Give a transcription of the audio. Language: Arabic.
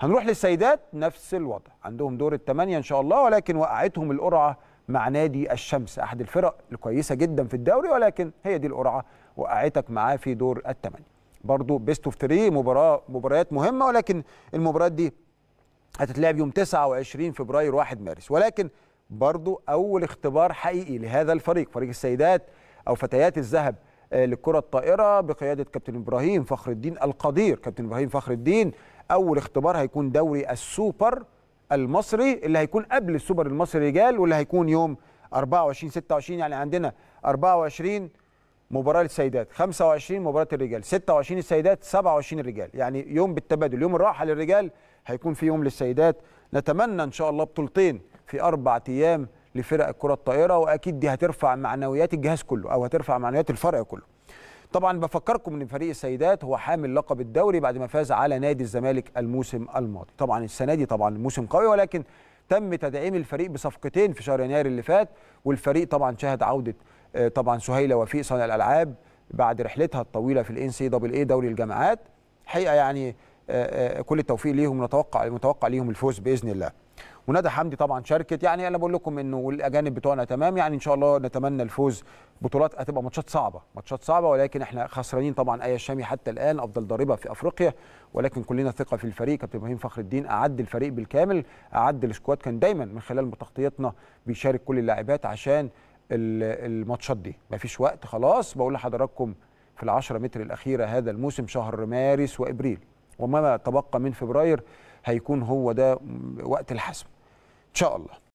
هنروح للسيدات نفس الوضع عندهم دور الثمانية إن شاء الله ولكن وقعتهم القرعة مع نادي الشمس أحد الفرق الكويسة جدا في الدوري ولكن هي دي القرعة وقعتك معاه في دور الثمانية برضو بيست اوف 3 مباراه مباريات مهمه ولكن المباريات دي هتتلعب يوم 29 فبراير 1 مارس ولكن برضو اول اختبار حقيقي لهذا الفريق فريق السيدات او فتيات الذهب للكره آه، الطائره بقياده كابتن ابراهيم فخر الدين القدير كابتن ابراهيم فخر الدين اول اختبار هيكون دوري السوبر المصري اللي هيكون قبل السوبر المصري رجال واللي هيكون يوم 24 26 يعني عندنا 24 مباراه للسيدات 25 مباراه الرجال 26 السيدات 27 الرجال يعني يوم بالتبادل يوم الراحه للرجال هيكون في يوم للسيدات نتمنى ان شاء الله بطولتين في اربع ايام لفرق الكره الطائره واكيد دي هترفع معنويات الجهاز كله او هترفع معنويات الفرع كله طبعا بفكركم ان فريق السيدات هو حامل لقب الدوري بعد ما فاز على نادي الزمالك الموسم الماضي طبعا السنه دي طبعا الموسم قوي ولكن تم تدعيم الفريق بصفقتين في شهر يناير اللي فات والفريق طبعا شهد عوده آه، طبعا سهيله وفيق صانع الالعاب بعد رحلتها الطويله في الان سي دبل اي دوري الجامعات حقيقه يعني آه، آه، كل التوفيق ليهم نتوقع متوقع ليهم الفوز باذن الله وندى حمدي طبعا شاركت يعني انا بقول لكم انه الاجانب بتوعنا تمام يعني ان شاء الله نتمنى الفوز بطولات هتبقى ماتشات صعبه ماتشات صعبه ولكن احنا خسرانين طبعا ايا الشامي حتى الان افضل ضريبه في افريقيا ولكن كلنا ثقه في الفريق كابتن ابراهيم فخر الدين اعد الفريق بالكامل اعد السكواد كان دايما من خلال تغطيتنا بيشارك كل اللاعبات عشان الماتشات دي مفيش وقت خلاص بقول لحضراتكم في العشرة متر الأخيرة هذا الموسم شهر مارس وإبريل وما تبقى من فبراير هيكون هو ده وقت الحسم شاء الله